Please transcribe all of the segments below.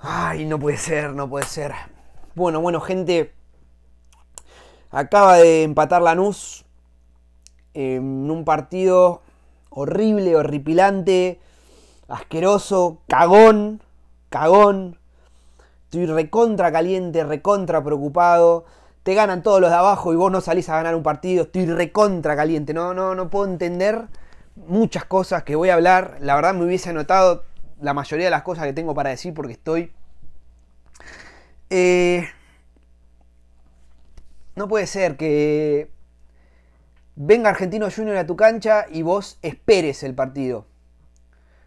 Ay, no puede ser, no puede ser. Bueno, bueno, gente. Acaba de empatar Lanús em, en un partido horrible, horripilante, asqueroso, cagón, cagón. Estoy recontra caliente, recontra preocupado. Te ganan todos los de abajo y vos no salís a ganar un partido. Estoy recontra caliente. No, no, no puedo entender muchas cosas que voy a hablar. La verdad me hubiese anotado la mayoría de las cosas que tengo para decir porque estoy... Eh, no puede ser que venga Argentino Junior a tu cancha y vos esperes el partido.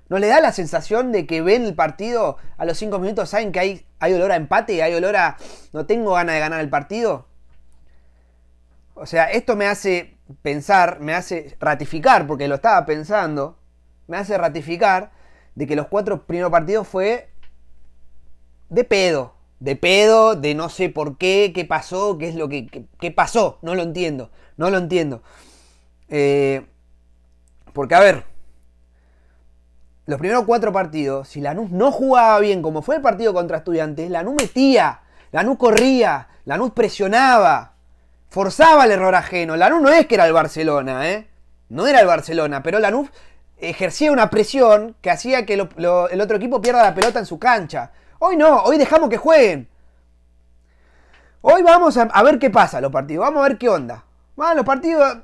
¿No le da la sensación de que ven el partido a los 5 minutos, saben que hay, hay olor a empate, hay olor a no tengo ganas de ganar el partido? O sea, esto me hace pensar, me hace ratificar, porque lo estaba pensando, me hace ratificar de que los cuatro primeros partidos fue de pedo. De pedo, de no sé por qué, qué pasó, qué es lo que qué, pasó. No lo entiendo, no lo entiendo. Eh, porque a ver, los primeros cuatro partidos, si Lanús no jugaba bien como fue el partido contra estudiantes, Lanús metía, Lanús corría, Lanús presionaba, forzaba el error ajeno. Lanús no es que era el Barcelona, ¿eh? No era el Barcelona, pero Lanús ejercía una presión que hacía que el otro equipo pierda la pelota en su cancha. Hoy no, hoy dejamos que jueguen. Hoy vamos a, ver qué pasa los partidos, vamos a ver qué onda. los partidos,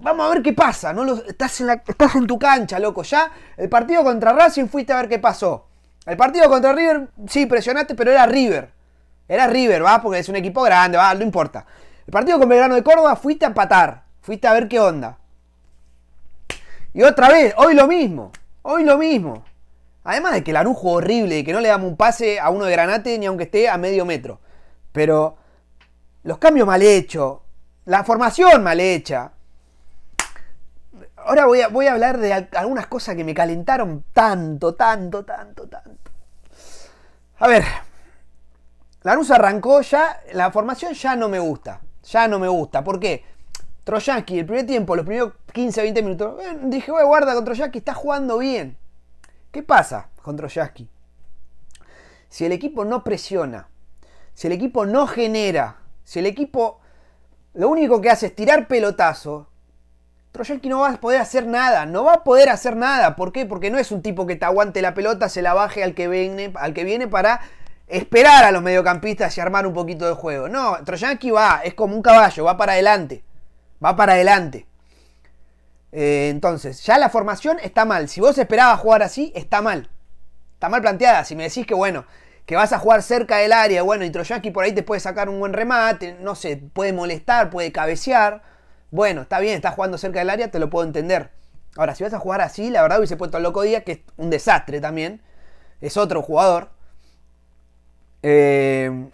vamos a ver qué pasa. No estás, en en tu cancha, loco. Ya el partido contra Racing fuiste a ver qué pasó. El partido contra River, sí, presionaste, pero era River. Era River, va, porque es un equipo grande, va, no importa. El partido con Belgrano de Córdoba fuiste a empatar, fuiste a ver qué onda. Y otra vez, hoy lo mismo. Hoy lo mismo. Además de que Lanús jugó horrible y que no le damos un pase a uno de granate ni aunque esté a medio metro. Pero los cambios mal hechos, la formación mal hecha. Ahora voy a, voy a hablar de algunas cosas que me calentaron tanto, tanto, tanto, tanto. A ver, Lanús arrancó ya, la formación ya no me gusta. Ya no me gusta. ¿Por qué? Troyansky, el primer tiempo, los primeros 15, 20 minutos, eh, dije, guarda con Troyansky, está jugando bien. ¿Qué pasa con Troyansky? Si el equipo no presiona, si el equipo no genera, si el equipo lo único que hace es tirar pelotazo, Troyansky no va a poder hacer nada, no va a poder hacer nada. ¿Por qué? Porque no es un tipo que te aguante la pelota, se la baje al que viene, al que viene para esperar a los mediocampistas y armar un poquito de juego. No, Troyansky va, es como un caballo, va para adelante va para adelante. Eh, entonces, ya la formación está mal. Si vos esperabas jugar así, está mal. Está mal planteada. Si me decís que, bueno, que vas a jugar cerca del área, bueno, y Troyansky por ahí te puede sacar un buen remate, no sé, puede molestar, puede cabecear. Bueno, está bien, estás jugando cerca del área, te lo puedo entender. Ahora, si vas a jugar así, la verdad hubiese puesto al Loco día, que es un desastre también. Es otro jugador. Eh,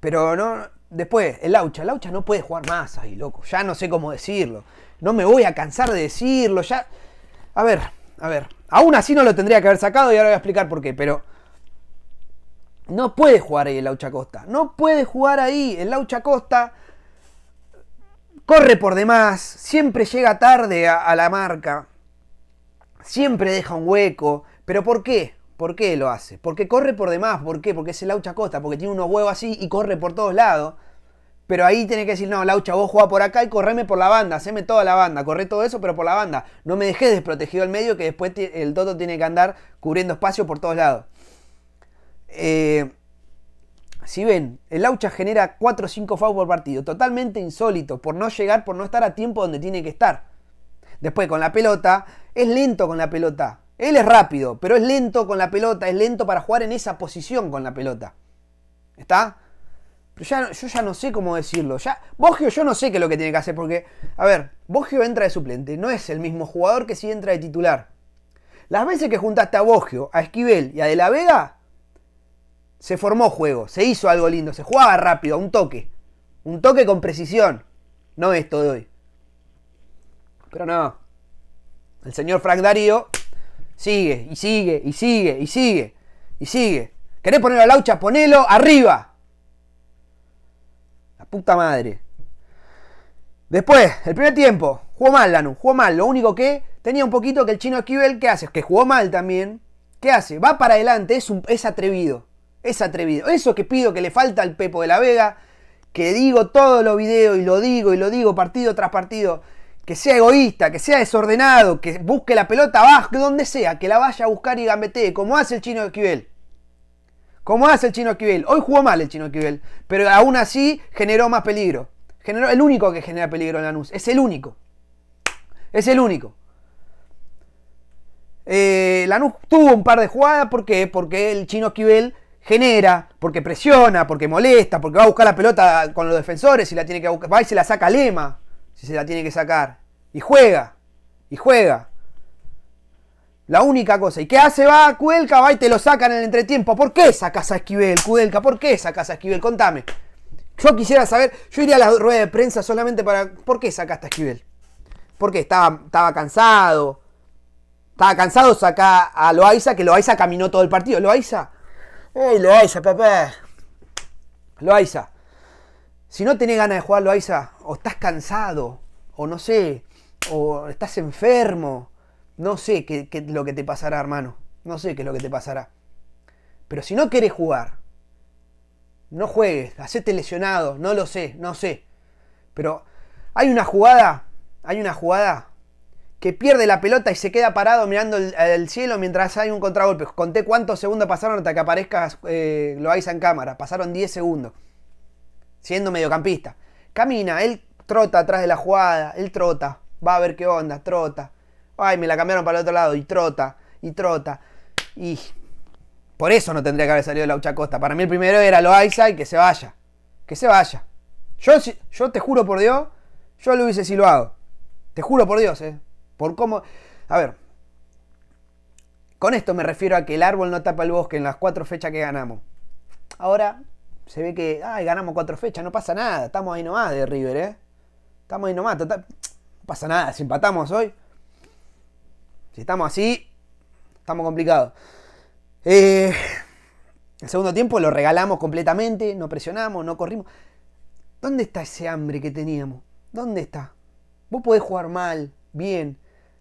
pero no, Después, el Laucha. El Laucha no puede jugar más ahí, loco. Ya no sé cómo decirlo. No me voy a cansar de decirlo. Ya. A ver, a ver. Aún así no lo tendría que haber sacado y ahora voy a explicar por qué. Pero. No puede jugar ahí el Laucha Costa. No puede jugar ahí. El Laucha Costa. Corre por demás. Siempre llega tarde a, a la marca. Siempre deja un hueco. ¿Pero por qué? ¿Por qué lo hace? Porque corre por demás. ¿Por qué? Porque es el Laucha Costa, porque tiene unos huevos así y corre por todos lados. Pero ahí tiene que decir, no, Laucha, vos jugá por acá y correme por la banda, haceme toda la banda, corre todo eso, pero por la banda. No me dejé desprotegido al medio que después el Toto tiene que andar cubriendo espacio por todos lados. Eh, si ven, el Laucha genera 4 o 5 fouls por partido, totalmente insólito, por no llegar, por no estar a tiempo donde tiene que estar. Después, con la pelota, es lento con la pelota. Él es rápido, pero es lento con la pelota, es lento para jugar en esa posición con la pelota. ¿Está? Pero yo ya no sé cómo decirlo. Ya, Bogio yo no sé qué es lo que tiene que hacer porque, a ver, Bogio entra de suplente, no es el mismo jugador que si entra de titular. Las veces que juntaste a Bogio, a Esquivel y a De la Vega, se formó juego, se hizo algo lindo, se jugaba rápido, a un toque. Un toque con precisión. No esto de hoy. Pero no. El señor Frank Darío Sigue, y sigue, y sigue, y sigue, y sigue. ¿Querés ponerlo a Laucha? Ponelo arriba. La puta madre. Después, el primer tiempo, jugó mal Lanu, jugó mal. Lo único que tenía un poquito que el chino Esquivel, ¿qué hace? Que jugó mal también. ¿Qué hace? Va para adelante, es, un, es atrevido. Es atrevido. Eso que pido que le falta al Pepo de la Vega, que digo todos los videos y lo digo y lo digo partido tras partido que sea egoísta, que sea desordenado, que busque la pelota abajo, donde sea, que la vaya a buscar y gambetee, como hace el chino Esquivel. Como hace el chino Esquivel. Hoy jugó mal el chino Esquivel, pero aún así generó más peligro. Generó, el único que genera peligro en Lanús, es el único. Es el único. Eh, Lanús tuvo un par de jugadas, ¿por qué? Porque el chino Esquivel genera, porque presiona, porque molesta, porque va a buscar la pelota con los defensores y la tiene que buscar, va y se la saca Lema si se la tiene que sacar. Y juega, y juega. La única cosa. ¿Y qué hace? Va, Cuelca, va y te lo sacan en el entretiempo. ¿Por qué sacas a Esquivel, Cudelca? ¿Por qué sacas a Esquivel? Contame. Yo quisiera saber, yo iría a la rueda de prensa solamente para. ¿Por qué sacaste a Esquivel? Porque estaba, estaba cansado. Estaba cansado, sacar a Loaiza, que Loaiza caminó todo el partido. Loaiza. ay Loaiza, papá! Loaiza. Si no tenés ganas de jugar Loaiza, o estás cansado, o no sé, o estás enfermo, no sé qué, es lo que te pasará, hermano. No sé qué es lo que te pasará. Pero si no quieres jugar, no juegues, hacete lesionado, no lo sé, no sé. Pero hay una jugada, hay una jugada que pierde la pelota y se queda parado mirando el, cielo mientras hay un contragolpe. Conté cuántos segundos pasaron hasta que aparezca eh, Loaiza en cámara. Pasaron 10 segundos siendo mediocampista. Camina, él trota atrás de la jugada, él trota, va a ver qué onda, trota. Ay, me la cambiaron para el otro lado y trota, y trota. Y por eso no tendría que haber salido Laucha Costa. Para mí el primero era Loaiza y que se vaya. Que se vaya. Yo, yo te juro por Dios, yo lo hubiese silbado. Te juro por Dios, ¿eh? Por cómo... A ver. Con esto me refiero a que el árbol no tapa el bosque en las cuatro fechas que ganamos. Ahora, se ve que, ay, ganamos cuatro fechas, no pasa nada, estamos ahí nomás de River, ¿eh? Estamos ahí nomás, tota, no pasa nada, si empatamos hoy, si estamos así, estamos complicados. Eh, el segundo tiempo lo regalamos completamente, no presionamos, no corrimos. ¿Dónde está ese hambre que teníamos? ¿Dónde está? Vos podés jugar mal, bien,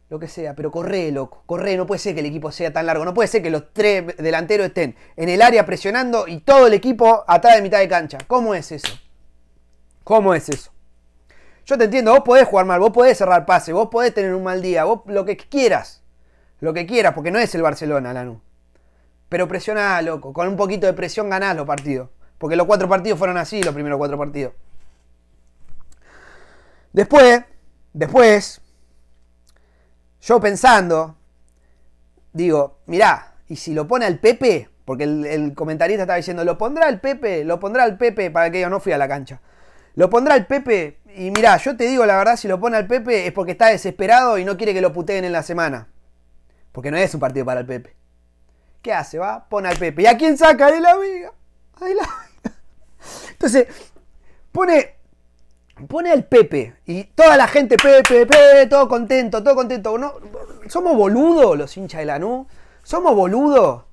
lo que sea, pero corre, loco, corre, no puede ser que el equipo sea tan largo, no puede ser que los tres delanteros estén en el área presionando y todo el equipo atrás de mitad de cancha. ¿Cómo es eso? ¿Cómo es eso? Yo te entiendo, vos podés jugar mal, vos podés cerrar pase, vos podés tener un mal día, vos lo que quieras, lo que quieras, porque no es el Barcelona, Lanú. Pero presioná, loco, con un poquito de presión ganás los partidos, porque los cuatro partidos fueron así, los primeros cuatro partidos. Después, después, yo pensando, digo, mirá, y si lo pone al Pepe, porque el, comentarista estaba diciendo, lo pondrá al Pepe, lo pondrá al Pepe, para que yo no fui a la cancha. Lo pondrá el Pepe, y mirá, yo te digo la verdad, si lo pone al Pepe es porque está desesperado y no quiere que lo puteen en la semana. Porque no es un partido para el Pepe. ¿Qué hace? Va, pone al Pepe. ¿Y a quién saca? De la viga la Entonces, pone pone al Pepe y toda la gente, Pepe, Pepe, todo contento, todo contento. ¿no? ¿Somos boludos los hinchas de Lanús? ¿Somos boludos?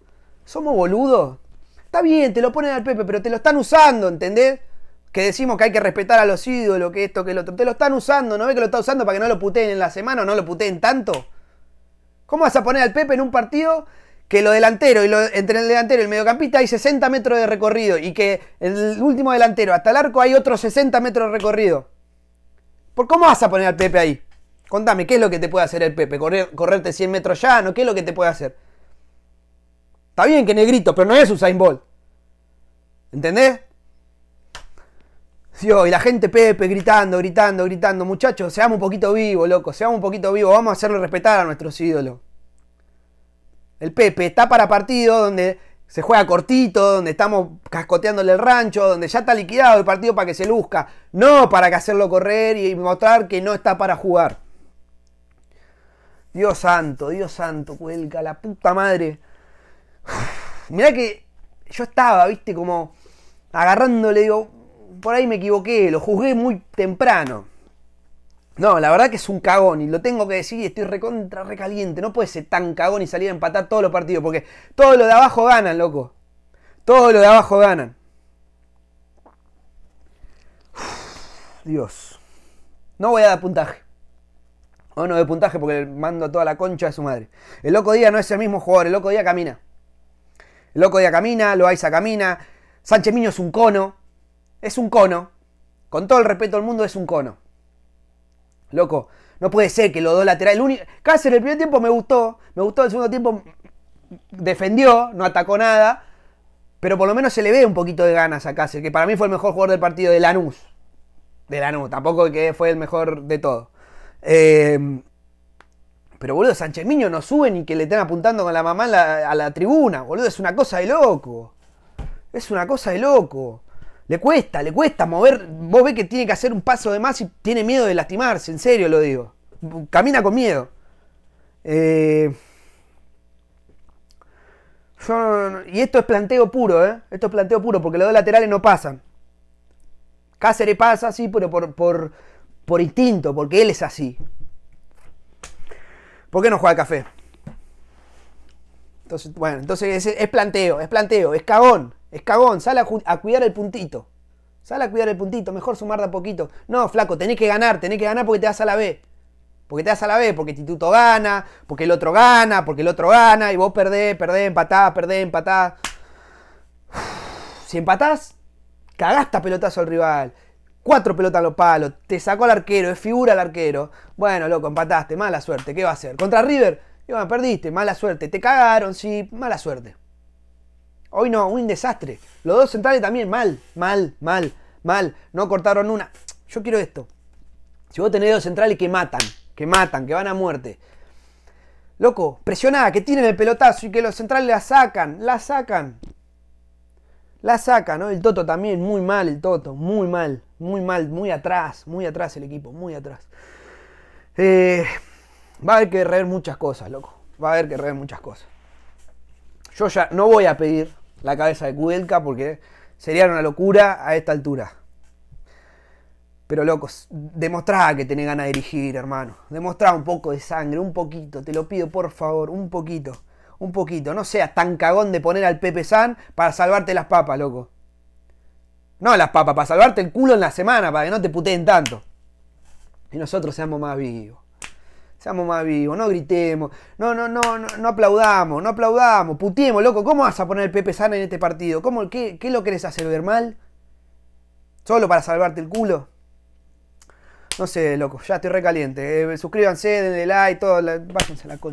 ¿Somos boludos? Está bien, te lo ponen al Pepe, pero te lo están usando, ¿entendés? Que decimos que hay que respetar a los ídolos, que esto, que el otro. Te lo están usando, ¿no ves que lo está usando para que no lo puteen en la semana o no lo puteen tanto? ¿Cómo vas a poner al Pepe en un partido que lo delantero y entre el delantero y el mediocampista hay 60 metros de recorrido y que el último delantero hasta el arco hay otros 60 metros de recorrido. ¿Por cómo vas a poner al Pepe ahí? Contame, ¿qué es lo que te puede hacer el Pepe? Correr, correrte 100 metros llano, ¿qué es lo que te puede hacer? Está bien que negrito, pero no es Usain Bolt. ¿Entendés? Oh, y la gente Pepe gritando, gritando, gritando. Muchachos, seamos un poquito vivos, loco. Seamos un poquito vivos. Vamos a hacerle respetar a nuestros ídolos el Pepe está para partido donde se juega cortito, donde estamos cascoteándole el rancho, donde ya está liquidado el partido para que se luzca, no para que hacerlo correr y mostrar que no está para jugar. Dios santo, Dios santo, cuelga, la puta madre. mirá que yo estaba, viste, como agarrándole, digo, por ahí me equivoqué, lo juzgué muy temprano. No, la verdad que es un cagón y lo tengo que decir y estoy recontra recaliente. No puede ser tan cagón y salir a empatar todos los partidos porque todo lo de abajo ganan, loco. Todo lo de abajo ganan. Dios. No voy a dar puntaje. O no de puntaje porque le mando a toda la concha de su madre. El loco día no es el mismo jugador, el loco día camina. El loco día camina, Loaiza camina. Sánchez Miño es un cono. Es un cono. Con todo el respeto del mundo es un cono. Loco, no puede ser que los dos laterales. El Cáceres el primer tiempo me gustó, me gustó el segundo tiempo defendió, no atacó nada, pero por lo menos se le ve un poquito de ganas a Cáceres, que para mí fue el mejor jugador del partido de Lanús. De Lanús, tampoco que fue el mejor de todo. Eh, pero boludo, Sánchez Miño no sube ni que le estén apuntando con la mamá a la tribuna, boludo, es una cosa de loco. Es una cosa de loco. Le cuesta, le cuesta mover. Vos ves que tiene que hacer un paso de más y tiene miedo de lastimarse, en serio lo digo. Camina con miedo. Eh, y esto es planteo puro, ¿eh? Esto es planteo puro, porque los dos laterales no pasan. Cáceres pasa, sí, pero por, instinto, porque él es así. ¿Por qué no juega café? Entonces, bueno, entonces es planteo, es planteo, es cagón cagón, sale a, cuidar el puntito. Sale a cuidar el puntito, mejor sumar de a poquito. No, flaco, tenés que ganar, tenés que ganar porque te das a la B. Porque te das a la B, porque Instituto gana, porque el otro gana, porque el otro gana, y vos perdés, perdés, empatás, perdés, empatás. Si empatás, cagaste a pelotazo al rival. Cuatro pelotas a los palos, te sacó al arquero, es figura al arquero. Bueno, loco, empataste, mala suerte, ¿qué va a hacer? Contra River, y bueno, perdiste, mala suerte, te cagaron, sí, mala suerte. Hoy no, un desastre. Los dos centrales también mal, mal, mal, mal. No cortaron una. Yo quiero esto. Si vos tenés dos centrales que matan, que matan, que van a muerte. Loco, presionada. que tienen el pelotazo y que los centrales la sacan, la sacan. La sacan, ¿no? El Toto también, muy mal el Toto, muy mal, muy mal, muy atrás, muy atrás el equipo, muy atrás. Eh, va a haber que rever muchas cosas, loco. Va a haber que rever muchas cosas. Yo ya no voy a pedir la cabeza de Kudelka porque sería una locura a esta altura. Pero locos, demostrá que tenés ganas de dirigir, hermano. Demostrá un poco de sangre, un poquito, te lo pido por favor, un poquito, un poquito. No seas tan cagón de poner al Pepe San para salvarte las papas, loco. No las papas, para salvarte el culo en la semana, para que no te puteen tanto. Y nosotros seamos más vivos seamos más vivos, no gritemos, no, no, no, no, aplaudamos, no aplaudamos, putiemos, loco, ¿cómo vas a poner el Pepe Sana en este partido? ¿Cómo, qué, ¿Qué lo querés hacer ver mal? ¿Solo para salvarte el culo? No sé, loco, ya estoy recaliente. Eh, suscríbanse, denle like, todo, la... a la